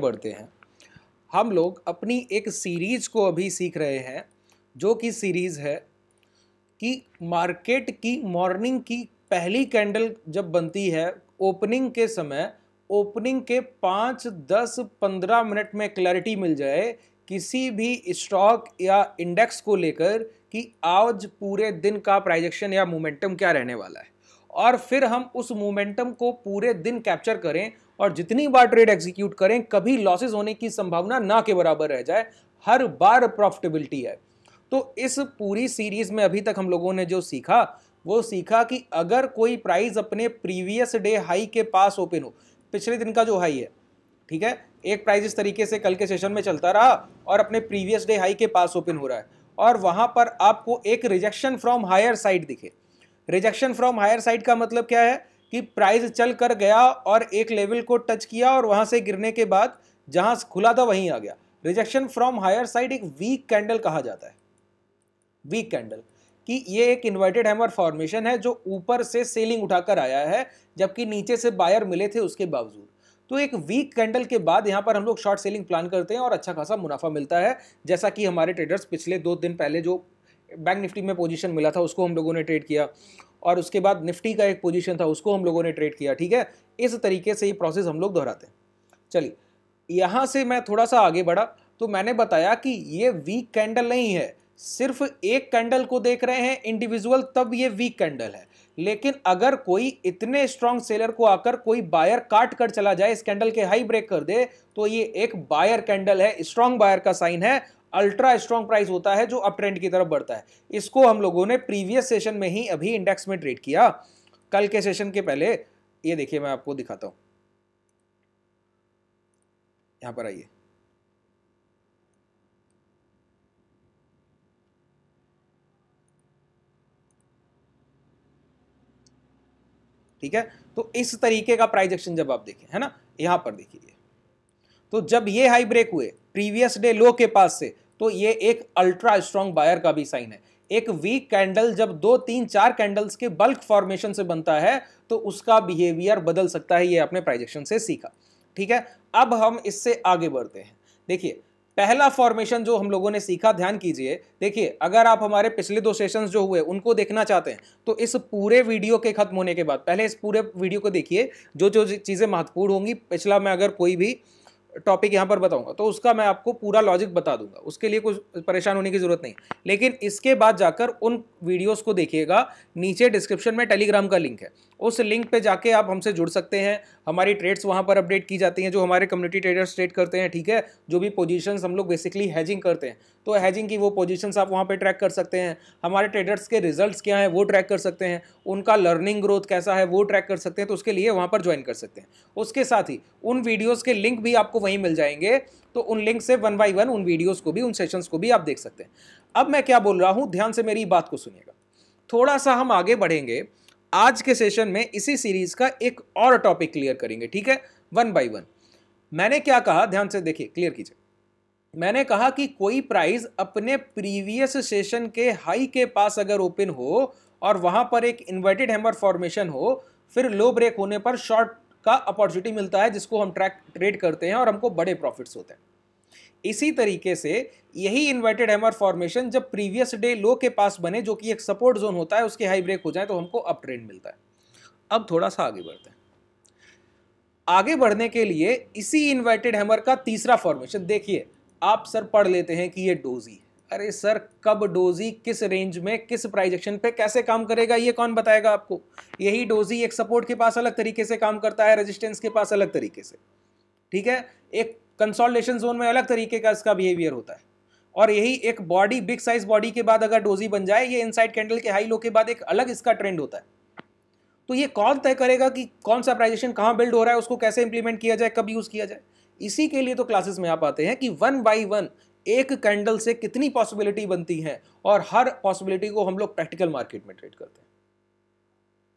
बढ़ते हैं हम लोग अपनी एक सीरीज को अभी सीख रहे हैं जो कि सीरीज है कि मार्केट की मॉर्निंग की पहली कैंडल जब बनती है ओपनिंग के समय ओपनिंग के पाँच दस पंद्रह मिनट में क्लैरिटी मिल जाए किसी भी स्टॉक या इंडेक्स को लेकर कि आज पूरे दिन का प्राइजेक्शन या मोमेंटम क्या रहने वाला है और फिर हम उस मोमेंटम को पूरे दिन कैप्चर करें और जितनी बार ट्रेड एग्जीक्यूट करें कभी लॉसेज होने की संभावना ना के बराबर रह जाए हर बार प्रॉफिटेबिलिटी है तो इस पूरी सीरीज में अभी तक हम लोगों ने जो सीखा वो सीखा कि अगर कोई प्राइस अपने प्रीवियस डे हाई के पास ओपन हो पिछले दिन का जो हाई है ठीक है एक प्राइस इस तरीके से कल के सेशन में चलता रहा और अपने प्रीवियस डे हाई के पास ओपन हो रहा है और वहां पर आपको एक रिजेक्शन फ्रॉम हायर साइड दिखे रिजेक्शन फ्रॉम हायर साइड का मतलब क्या है कि प्राइस चल कर गया और एक लेवल को टच किया और वहां से गिरने के बाद जहां खुला था वहीं आ गया रिजेक्शन फ्रॉम हायर साइड एक वीक कैंडल कहा जाता है वीक कैंडल कि ये एक इन्वर्टेड हैमर फॉर्मेशन है जो ऊपर से सेलिंग उठाकर आया है जबकि नीचे से बायर मिले थे उसके बावजूद तो एक वीक कैंडल के बाद यहाँ पर हम लोग शॉर्ट सेलिंग प्लान करते हैं और अच्छा खासा मुनाफा मिलता है जैसा कि हमारे ट्रेडर्स पिछले दो दिन पहले जो बैंक निफ्टी में पोजीशन मिला था उसको हम लोगों ने ट्रेड किया और उसके बाद निफ्टी का एक पोजीशन था उसको हम लोगों ने ट्रेड किया ठीक है इस तरीके से ये प्रोसेस हम लोग दोहराते हैं चलिए यहाँ से मैं थोड़ा सा आगे बढ़ा तो मैंने बताया कि ये वीक कैंडल नहीं है सिर्फ एक कैंडल को देख रहे हैं इंडिविजुअल तब ये वीक कैंडल है लेकिन अगर कोई इतने स्ट्रांग सेलर को आकर कोई बायर काट कर चला जाए इस कैंडल के हाई ब्रेक कर दे तो ये एक बायर कैंडल है स्ट्रांग बायर का साइन है अल्ट्रा स्ट्रॉन्ग प्राइस होता है जो अप ट्रेंड की तरफ बढ़ता है इसको हम लोगों ने प्रीवियस सेशन में ही अभी इंडेक्स में ट्रेड किया कल के सेशन के पहले ये देखिए मैं आपको दिखाता हूं यहां पर आइए ठीक है तो इस तरीके का प्राइस एक्शन जब आप देखें है ना यहां पर देखिए तो जब ये हाई ब्रेक हुए प्रीवियस डे लो के पास से तो ये एक अल्ट्रा स्ट्रॉन्ग बायर का भी साइन है एक वीक कैंडल जब दो तीन चार कैंडल्स के बल्क फॉर्मेशन से बनता है तो उसका बिहेवियर बदल सकता है ये अपने प्राइजेक्शन से सीखा ठीक है अब हम इससे आगे बढ़ते हैं देखिए पहला फॉर्मेशन जो हम लोगों ने सीखा ध्यान कीजिए देखिए अगर आप हमारे पिछले दो सेशंस जो हुए उनको देखना चाहते हैं तो इस पूरे वीडियो के खत्म होने के बाद पहले इस पूरे वीडियो को देखिए जो जो चीज़ें महत्वपूर्ण होंगी पिछला मैं अगर कोई भी टॉपिक यहाँ पर बताऊंगा तो उसका मैं आपको पूरा लॉजिक बता दूंगा उसके लिए कुछ परेशान होने की ज़रूरत नहीं लेकिन इसके बाद जाकर उन वीडियोस को देखिएगा नीचे डिस्क्रिप्शन में टेलीग्राम का लिंक है उस लिंक पे जाके आप हमसे जुड़ सकते हैं हमारी ट्रेड्स वहाँ पर अपडेट की जाती हैं जो हमारे कम्युनिटी ट्रेडर्स ट्रेड करते हैं ठीक है जो भी पोजिशन हम लोग बेसिकली हैजिंग करते हैं तो हैजिंग की वो पोजिशन आप वहाँ पर ट्रैक कर सकते हैं हमारे ट्रेडर्स के रिजल्ट क्या हैं वो ट्रैक कर सकते हैं उनका लर्निंग ग्रोथ कैसा है वो ट्रैक कर सकते हैं तो उसके लिए वहाँ पर ज्वाइन कर सकते हैं उसके साथ ही उन वीडियोज़ के लिंक भी आपको वहीं मिल जाएंगे तो उन लिंक से वन बाई वन उन वीडियोस को भी उन सेशंस को भी आप देख सकते हैं अब मैं क्या बोल रहा हूँ ध्यान से मेरी बात को सुनिएगा थोड़ा सा हम आगे बढ़ेंगे आज के सेशन में इसी सीरीज का एक और टॉपिक क्लियर करेंगे ठीक है वन बाई वन मैंने क्या कहा ध्यान से देखिए क्लियर कीजिए मैंने कहा कि कोई प्राइज अपने प्रीवियस सेशन के हाई के पास अगर ओपन हो और वहां पर एक इन्वर्टेड हैमर फॉर्मेशन हो फिर लो ब्रेक होने पर शॉर्ट का अपॉर्चुनिटी मिलता है जिसको हम ट्रैक ट्रेड करते हैं और हमको बड़े प्रॉफिट्स होते हैं इसी तरीके से यही इन्वर्टेड हैमर फॉर्मेशन जब प्रीवियस डे लो के पास बने जो कि एक सपोर्ट जोन होता है उसके हाई ब्रेक हो जाए तो हमको अप ट्रेंड मिलता है अब थोड़ा सा आगे बढ़ते हैं आगे बढ़ने के लिए इसी इन्वर्टेड हैमर का तीसरा फॉर्मेशन देखिए आप सर पढ़ लेते हैं कि ये डोजी है अरे सर कब डोजी किस रेंज में किस प्राइजेक्शन पे कैसे काम करेगा ये कौन बताएगा आपको यही डोजी एक सपोर्ट के पास अलग तरीके से काम करता है रेजिस्टेंस के पास अलग तरीके से ठीक है एक कंसोल्टेशन जोन में अलग तरीके का इसका बिहेवियर होता है और यही एक बॉडी बिग साइज बॉडी के बाद अगर डोजी बन जाए ये इनसाइड कैंडल के हाई लो के बाद एक अलग इसका ट्रेंड होता है तो ये कौन तय करेगा कि कौन सा प्राइजेशन कहाँ बिल्ड हो रहा है उसको कैसे इंप्लीमेंट किया जाए कब यूज़ किया जाए इसी के लिए तो क्लासेस में आप आते हैं कि वन बाई वन एक कैंडल से कितनी पॉसिबिलिटी बनती है और हर पॉसिबिलिटी को हम लोग प्रैक्टिकल मार्केट में ट्रेड करते हैं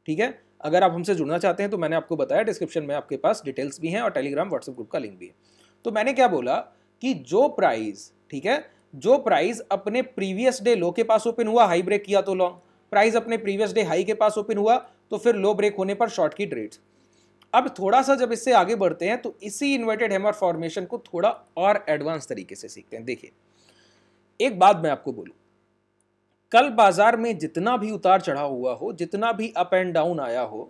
ठीक है अगर आप हमसे जुड़ना चाहते हैं तो मैंने आपको बताया डिस्क्रिप्शन में आपके पास डिटेल्स भी हैं और टेलीग्राम व्हाट्सएप ग्रुप का लिंक भी है तो मैंने क्या बोला कि जो प्राइस ठीक है जो प्राइस अपने प्रीवियस डे लो के पास ओपन हुआ हाई ब्रेक किया तो लॉन्ग प्राइस अपने प्रीवियस डे हाई के पास ओपन हुआ तो फिर लो ब्रेक होने पर शॉर्ट की ट्रेड्स अब थोड़ा सा जब इससे आगे बढ़ते हैं तो इसी इन्वर्टेड हेमर फॉर्मेशन को थोड़ा और एडवांस तरीके से सीखते हैं देखिए एक बात मैं आपको बोलूं कल बाजार में जितना भी उतार चढ़ाव हुआ हो जितना भी अप एंड डाउन आया हो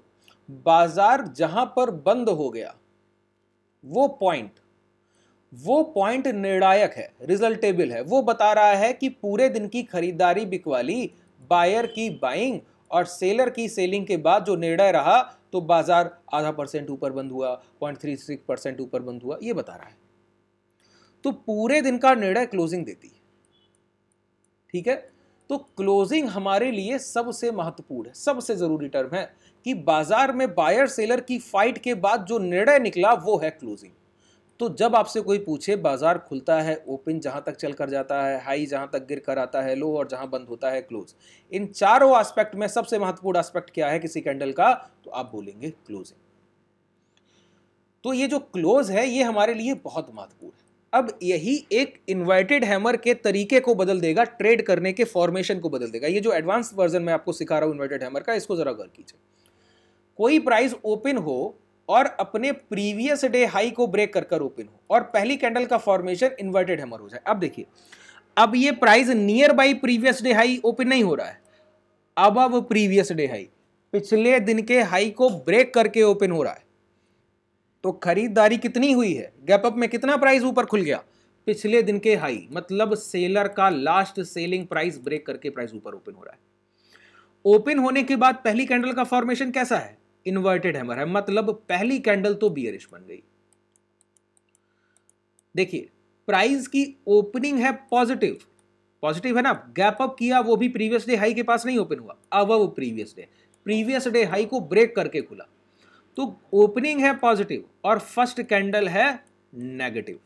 बाजार जहां पर बंद हो गया वो पॉइंट वो पॉइंट निर्णायक है रिजल्टेबल है वो बता रहा है कि पूरे दिन की खरीदारी बिकवाली बायर की बाइंग और सेलर की सेलिंग के बाद जो निर्णय रहा तो बाजार आधा परसेंट ऊपर बंद हुआ पॉइंट थ्री सिक्स परसेंट ऊपर बंद हुआ ये बता रहा है तो पूरे दिन का निर्णय क्लोजिंग देती है ठीक है तो क्लोजिंग हमारे लिए सबसे महत्वपूर्ण है सबसे जरूरी टर्म है कि बाजार में बायर सेलर की फाइट के बाद जो निर्णय निकला वो है क्लोजिंग तो जब आपसे कोई पूछे बाजार खुलता है ओपन जहां तक चल कर जाता है हाई जहां तक गिर कर आता है लो और जहां बंद होता है क्लोज इन चारों एस्पेक्ट में सबसे महत्वपूर्ण एस्पेक्ट क्या है किसी कैंडल का तो आप बोलेंगे क्लोजिंग तो ये जो क्लोज है ये हमारे लिए बहुत महत्वपूर्ण है अब यही एक इन्वर्टेड हैमर के तरीके को बदल देगा ट्रेड करने के फॉर्मेशन को बदल देगा ये जो एडवांस वर्जन मैं आपको सिखा रहा हूँ इन्वर्टेड हैमर का इसको जरा गौर कीजिए कोई प्राइस ओपन हो और अपने प्रीवियस डे हाई को ब्रेक कर कर ओपन हो और पहली कैंडल का फॉर्मेशन इन्वर्टेड हैमर हो जाए अब देखिए अब ये price near by previous day high open नहीं हो रहा है अब अब प्रीवियस डे हाई पिछले दिन के हाई को ब्रेक करके ओपन हो रहा है तो खरीदारी कितनी हुई है गैप अप में कितना प्राइस ऊपर खुल गया पिछले दिन के हाई मतलब सेलर का लास्ट सेलिंग प्राइस ब्रेक करके प्राइस ऊपर ओपन हो रहा है ओपन होने के बाद पहली कैंडल का फॉर्मेशन कैसा है इन्वर्टेड हैमर है मतलब पहली कैंडल तो बियरिश बन गई देखिए प्राइस की ओपनिंग है पॉजिटिव पॉजिटिव है ना गैप अप किया वो भी प्रीवियस डे हाई के पास नहीं ओपन हुआ अब वो previous day previous day high को ब्रेक करके खुला तो ओपनिंग है पॉजिटिव और फर्स्ट कैंडल है नेगेटिव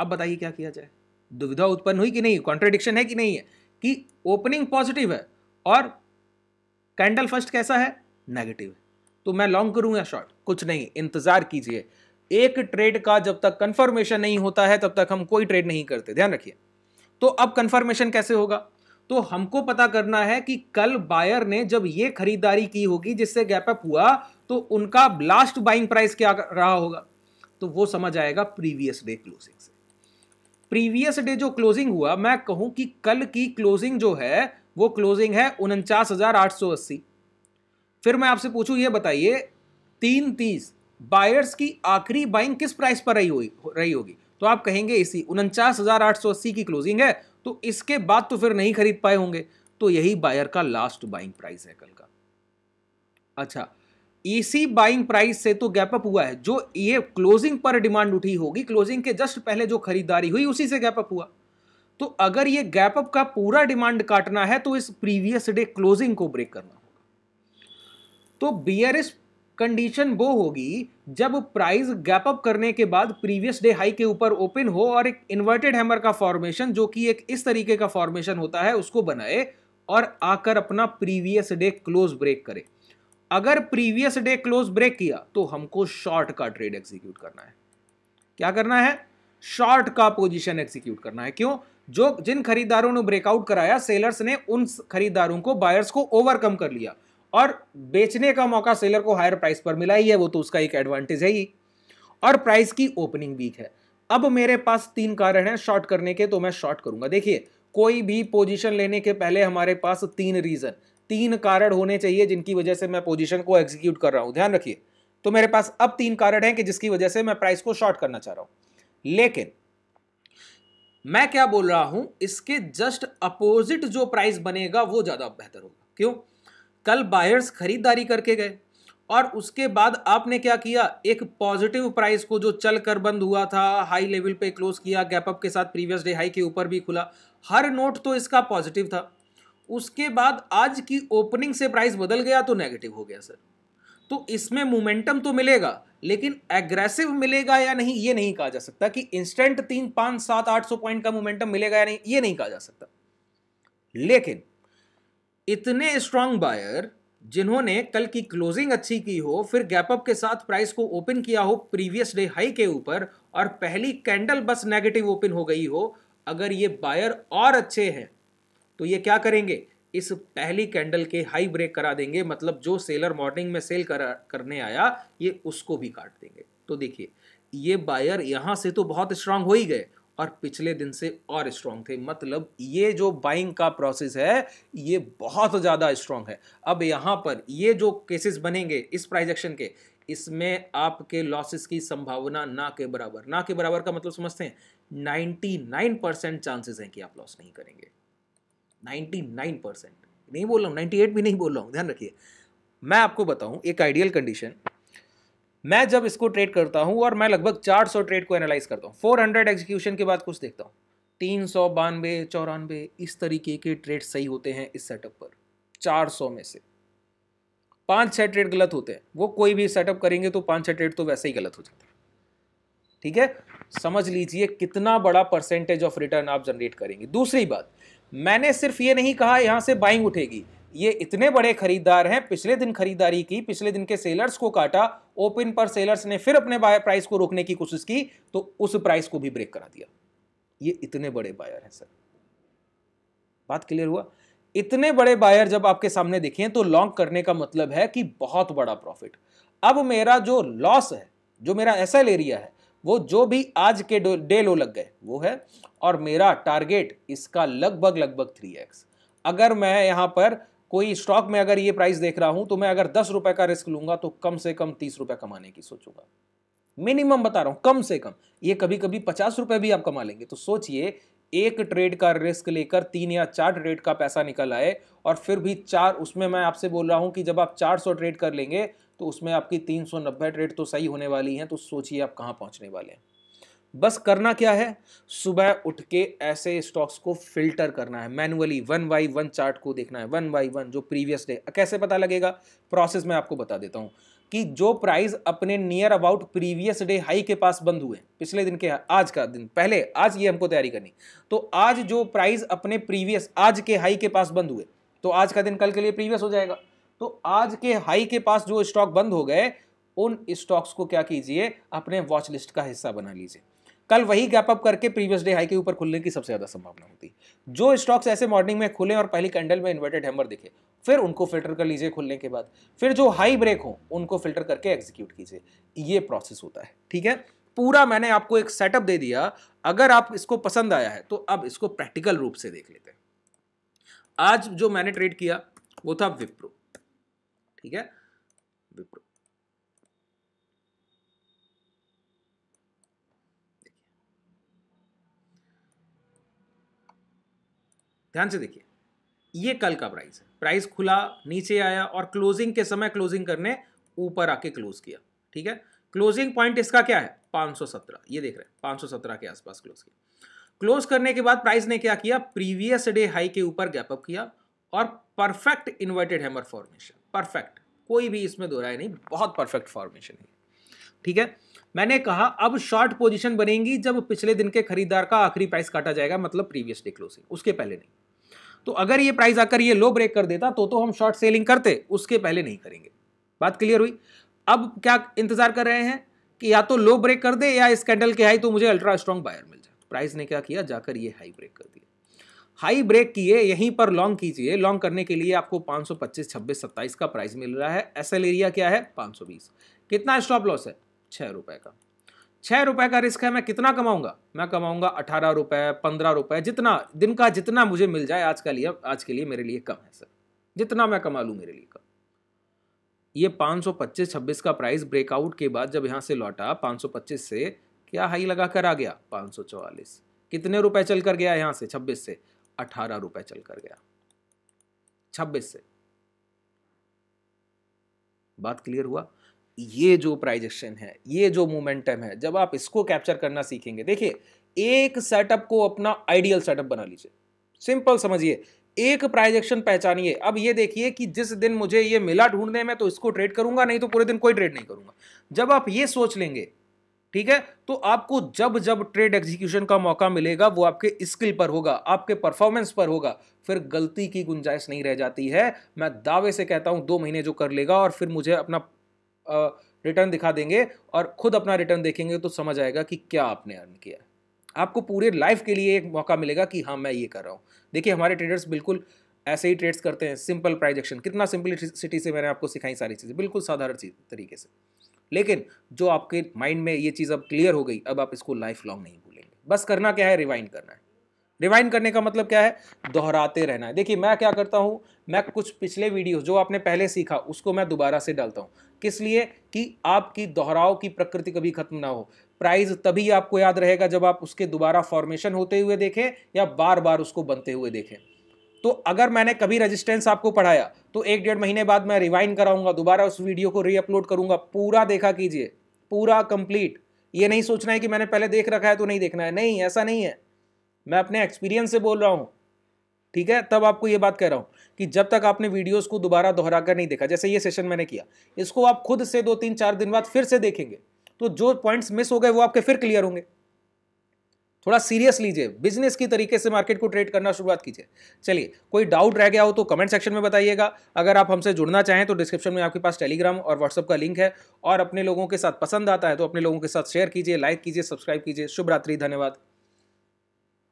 अब बताइए क्या किया जाए दुविधा उत्पन्न हुई कि नहीं कॉन्ट्रेडिक्शन है कि नहीं है कि ओपनिंग पॉजिटिव है और कैंडल फर्स्ट कैसा है नेगेटिव है तो मैं लॉन्ग करूंगा या शॉर्ट कुछ नहीं इंतज़ार कीजिए एक ट्रेड का जब तक कंफर्मेशन नहीं होता है तब तक हम कोई ट्रेड नहीं करते ध्यान रखिए तो अब कंफर्मेशन कैसे होगा तो हमको पता करना है कि कल बायर ने जब ये खरीदारी की होगी जिससे गैप अप हुआ तो उनका लास्ट बाइंग प्राइस क्या रहा होगा तो वो समझ आएगा प्रीवियस डे क्लोजिंग से प्रीवियस डे जो क्लोजिंग हुआ मैं कहूं कि कल की क्लोजिंग जो है वो क्लोजिंग है उनचास हजार आठ सौ अस्सी फिर मैं आपसे पूछूं ये बताइए तीन तीस बायर्स की आखिरी बाइंग किस प्राइस पर रही होगी रही होगी तो आप कहेंगे इसी उनचास हजार आठ सौ अस्सी की क्लोजिंग है तो इसके बाद तो फिर नहीं खरीद पाए होंगे तो यही बायर का लास्ट बाइंग प्राइस है कल का अच्छा इसी बाइंग प्राइस से तो गैप अप हुआ है जो ये क्लोजिंग पर डिमांड उठी होगी क्लोजिंग के जस्ट पहले जो खरीदारी हुई उसी से गैप अप हुआ तो अगर ये गैप अप का पूरा डिमांड काटना है तो इस प्रीवियस डे क्लोजिंग को ब्रेक करना तो बीआरएस कंडीशन वो होगी जब प्राइस गैप अप करने के बाद प्रीवियस डे हाई के ऊपर ओपन हो और एक इन्वर्टेड हैमर का फॉर्मेशन जो कि एक इस तरीके का फॉर्मेशन होता है उसको बनाए और आकर अपना प्रीवियस डे क्लोज ब्रेक करे अगर प्रीवियस डे क्लोज ब्रेक किया तो हमको शॉर्ट का ट्रेड एक्सिक्यूट करना है क्या करना है शॉर्ट का पोजिशन एक्सिक्यूट करना है क्यों जो जिन खरीदारों ने ब्रेकआउट कराया सेलर्स ने उन खरीदारों को बायर्स को ओवरकम कर लिया और बेचने का मौका सेलर को हायर प्राइस पर मिला ही है वो तो उसका एक एडवांटेज है ही और प्राइस की ओपनिंग वीक है अब मेरे पास तीन कारण है शॉर्ट करने के तो मैं शॉर्ट करूंगा देखिए कोई भी पोजीशन लेने के पहले हमारे पास तीन रीजन तीन कारण होने चाहिए जिनकी वजह से मैं पोजीशन को एग्जीक्यूट कर रहा हूं ध्यान रखिए तो मेरे पास अब तीन कारण हैं कि जिसकी वजह से मैं प्राइस को शॉर्ट करना चाह रहा हूं लेकिन मैं क्या बोल रहा हूं इसके जस्ट अपोजिट जो प्राइस बनेगा वो ज्यादा बेहतर होगा क्यों कल बायर्स खरीदारी करके गए और उसके बाद आपने क्या किया एक पॉजिटिव प्राइस को जो चल कर बंद हुआ था हाई लेवल पे क्लोज किया गैपअप के साथ प्रीवियस डे हाई के ऊपर भी खुला हर नोट तो इसका पॉजिटिव था उसके बाद आज की ओपनिंग से प्राइस बदल गया तो नेगेटिव हो गया सर तो इसमें मोमेंटम तो मिलेगा लेकिन एग्रेसिव मिलेगा या नहीं ये नहीं कहा जा सकता कि इंस्टेंट तीन पाँच सात आठ सौ पॉइंट का मोमेंटम मिलेगा या नहीं ये नहीं कहा जा सकता लेकिन इतने स्ट्रांग बायर जिन्होंने कल की क्लोजिंग अच्छी की हो फिर गैपअप के साथ प्राइस को ओपन किया हो प्रीवियस डे हाई के ऊपर और पहली कैंडल बस नेगेटिव ओपन हो गई हो अगर ये बायर और अच्छे हैं तो ये क्या करेंगे इस पहली कैंडल के हाई ब्रेक करा देंगे मतलब जो सेलर मॉर्निंग में सेल कर, करने आया ये उसको भी काट देंगे तो देखिए ये बायर यहाँ से तो बहुत स्ट्रांग हो ही गए और पिछले दिन से और स्ट्रांग थे मतलब ये जो बाइंग का प्रोसेस है ये बहुत ज़्यादा स्ट्रांग है अब यहाँ पर ये जो केसेस बनेंगे इस प्राइजेक्शन के इसमें आपके लॉसेस की संभावना ना के बराबर ना के बराबर का मतलब समझते हैं 99 परसेंट चांसेस हैं कि आप लॉस नहीं करेंगे 99 परसेंट नहीं बोल रहा हूँ एट भी नहीं बोल रहा हूँ ध्यान रखिए मैं आपको बताऊँ एक आइडियल कंडीशन मैं जब इसको ट्रेड करता हूँ और मैं लगभग 400 ट्रेड को एनालाइज करता फोर 400 एग्जीक्यूशन के बाद कुछ देखता हूँ तीन सौ बानवे चौरानवे इस तरीके के ट्रेड सही होते हैं इस सेटअप पर 400 में से पांच छह ट्रेड गलत होते हैं वो कोई भी सेटअप करेंगे तो पांच छह ट्रेड तो वैसे ही गलत हो जाते हैं ठीक है समझ लीजिए कितना बड़ा परसेंटेज ऑफ रिटर्न आप जनरेट करेंगे दूसरी बात मैंने सिर्फ ये नहीं कहा यहाँ से बाइंग उठेगी ये इतने बड़े खरीदार हैं पिछले दिन खरीदारी की पिछले दिन के सेलर्स को काटा ओपन पर सेलर्स ने फिर अपने बायर प्राइस को रोकने की कोशिश की तो उस प्राइस को भी ब्रेक करा दिया ये इतने बड़े बायर हैं सर बात क्लियर हुआ इतने बड़े बायर जब आपके सामने दिखे तो लॉन्ग करने का मतलब है कि बहुत बड़ा प्रॉफिट अब मेरा जो लॉस है जो मेरा एसएल एरिया है वो जो भी आज के डे लो लग गए वो है और मेरा टारगेट इसका लगभग लगभग थ्री एक्स अगर मैं यहाँ पर कोई स्टॉक में अगर ये प्राइस देख रहा हूं तो मैं अगर दस रुपए का रिस्क लूंगा तो कम से कम तीस रुपए कमाने की सोचूंगा मिनिमम बता रहा हूं कम से कम ये कभी कभी पचास रुपए भी आप कमा लेंगे तो सोचिए एक ट्रेड का रिस्क लेकर तीन या चार ट्रेड का पैसा निकल आए और फिर भी चार उसमें मैं आपसे बोल रहा हूं कि जब आप सौ ट्रेड कर लेंगे तो उसमें आपकी नब्बे ट्रेड तो सही होने वाली हैं तो सोचिए आप कहाँ पहुँचने वाले हैं बस करना क्या है सुबह उठ के ऐसे स्टॉक्स को फिल्टर करना है manually one by one chart को देखना है वन बाई वन जो प्रीवियस डे कैसे पता लगेगा प्रोसेस मैं आपको बता देता हूँ कि जो प्राइस अपने near about previous day high के पास बंद हुए पिछले दिन के आज का दिन पहले आज ये हमको तैयारी करनी तो आज जो प्राइस अपने प्रीवियस आज के हाई के पास बंद हुए तो आज का दिन कल के लिए प्रीवियस हो जाएगा तो आज के हाई के पास जो स्टॉक बंद हो गए उन स्टॉक्स को क्या कीजिए अपने वॉच लिस्ट का हिस्सा बना लीजिए कल वही गैप अप करके प्रीवियस डे हाई के ऊपर खुलने की सबसे ज़्यादा संभावना होती जो स्टॉक्स ऐसे मॉर्निंग में खुले और पहली कैंडल में इन्वर्टेड हैमर दिखे फिर उनको फिल्टर कर लीजिए खुलने के बाद फिर जो हाई ब्रेक हो उनको फिल्टर करके एग्जीक्यूट कीजिए ये प्रोसेस होता है ठीक है पूरा मैंने आपको एक सेटअप दे दिया अगर आप इसको पसंद आया है तो अब इसको प्रैक्टिकल रूप से देख लेते हैं आज जो मैंने ट्रेड किया वो था विप्रो ठीक है ध्यान से देखिए ये कल का प्राइस है प्राइस खुला नीचे आया और क्लोजिंग के समय क्लोजिंग करने ऊपर आके क्लोज किया ठीक है क्लोजिंग पॉइंट इसका क्या है 517 ये देख रहे हैं 517 के आसपास क्लोज किया क्लोज करने के बाद प्राइस ने क्या किया प्रीवियस डे हाई के ऊपर गैप अप किया और perfect inverted hammer formation perfect कोई भी इसमें दोहराया नहीं बहुत परफेक्ट फॉर्मेशन है ठीक है मैंने कहा अब शॉर्ट पोजीशन बनेगी जब पिछले दिन के खरीदार का आखिरी प्राइस काटा जाएगा मतलब प्रीवियस डे क्लोजिंग उसके पहले नहीं तो अगर ये प्राइस आकर ये लो ब्रेक कर देता तो तो हम शॉर्ट सेलिंग करते उसके पहले नहीं करेंगे बात क्लियर हुई अब क्या इंतजार कर रहे हैं कि या तो लो ब्रेक कर दे या इस कैंडल के हाई तो मुझे अल्ट्रा स्ट्रॉन्ग बायर मिल जाए प्राइस ने क्या किया जाकर ये हाई ब्रेक कर दिया हाई ब्रेक किए यहीं पर लॉन्ग कीजिए लॉन्ग करने के लिए आपको 525, 26, 27 का प्राइस मिल रहा है एसएल एरिया क्या है 520 कितना स्टॉप लॉस है छः रुपए का छः रुपए का रिस्क है मैं कितना कमाऊंगा मैं कमाऊंगा अठारह रुपए पंद्रह रुपए जितना दिन का जितना मुझे मिल जाए आज का लिए आज के लिए मेरे लिए कम है सर जितना मैं कमा लूँ मेरे लिए कम ये सौ पच्चीस छब्बीस का प्राइस ब्रेकआउट के बाद जब यहाँ से लौटा सौ पच्चीस से क्या हाई लगा कर आ गया सौ चवालीस कितने रुपए चल कर गया यहाँ से छब्बीस से अठारह रुपए चल कर गया छब्बीस से बात क्लियर हुआ ये जो प्राइजेक्शन है ये जो मोमेंटम है जब आप इसको कैप्चर करना सीखेंगे देखिए एक सेटअप को अपना आइडियल सेटअप बना लीजिए सिंपल समझिए एक प्राइजेक्शन पहचानिए अब ये देखिए कि जिस दिन मुझे ये मिला ढूंढने में तो इसको ट्रेड करूंगा नहीं तो पूरे दिन कोई ट्रेड नहीं करूंगा जब आप ये सोच लेंगे ठीक है तो आपको जब जब ट्रेड एग्जीक्यूशन का मौका मिलेगा वो आपके स्किल पर होगा आपके परफॉर्मेंस पर होगा फिर गलती की गुंजाइश नहीं रह जाती है मैं दावे से कहता हूं दो महीने जो कर लेगा और फिर मुझे अपना रिटर्न दिखा देंगे और खुद अपना रिटर्न देखेंगे तो समझ आएगा कि क्या आपने अर्न किया है आपको पूरे लाइफ के लिए एक मौका मिलेगा कि हाँ मैं ये कर रहा हूँ देखिए हमारे ट्रेडर्स बिल्कुल ऐसे ही ट्रेड्स करते हैं सिंपल प्राइज एक्शन कितना सिंपलिसिटी से मैंने आपको सिखाई सारी चीज़ें बिल्कुल साधारण चीज तरीके से लेकिन जो आपके माइंड में ये चीज़ अब क्लियर हो गई अब आप इसको लाइफ लॉन्ग नहीं भूलेंगे बस करना क्या है रिवाइंड करना है रिवाइंड करने का मतलब क्या है दोहराते रहना है देखिए मैं क्या करता हूँ मैं कुछ पिछले वीडियो जो आपने पहले सीखा उसको मैं दोबारा से डालता हूँ किस लिए कि आपकी दोहराव की प्रकृति कभी खत्म ना हो प्राइज तभी आपको याद रहेगा जब आप उसके दोबारा फॉर्मेशन होते हुए देखें या बार बार उसको बनते हुए देखें तो अगर मैंने कभी रेजिस्टेंस आपको पढ़ाया तो एक डेढ़ महीने बाद मैं रिवाइंड कराऊंगा दोबारा उस वीडियो को रीअपलोड करूंगा पूरा देखा कीजिए पूरा कंप्लीट ये नहीं सोचना है कि मैंने पहले देख रखा है तो नहीं देखना है नहीं ऐसा नहीं है मैं अपने एक्सपीरियंस से बोल रहा हूँ ठीक है तब आपको ये बात कह रहा हूँ कि जब तक आपने वीडियोस को दोबारा दोहरा कर नहीं देखा जैसे ये सेशन मैंने किया इसको आप खुद से दो तीन चार दिन बाद फिर से देखेंगे तो जो पॉइंट्स मिस हो गए वो आपके फिर क्लियर होंगे थोड़ा सीरियस लीजिए बिजनेस की तरीके से मार्केट को ट्रेड करना शुरुआत कीजिए चलिए कोई डाउट रह गया हो तो कमेंट सेक्शन में बताइएगा अगर आप हमसे जुड़ना चाहें तो डिस्क्रिप्शन में आपके पास टेलीग्राम और व्हाट्सअप का लिंक है और अपने लोगों के साथ पसंद आता है तो अपने लोगों के साथ शेयर कीजिए लाइक कीजिए सब्सक्राइब कीजिए शुभ रात्रि धन्यवाद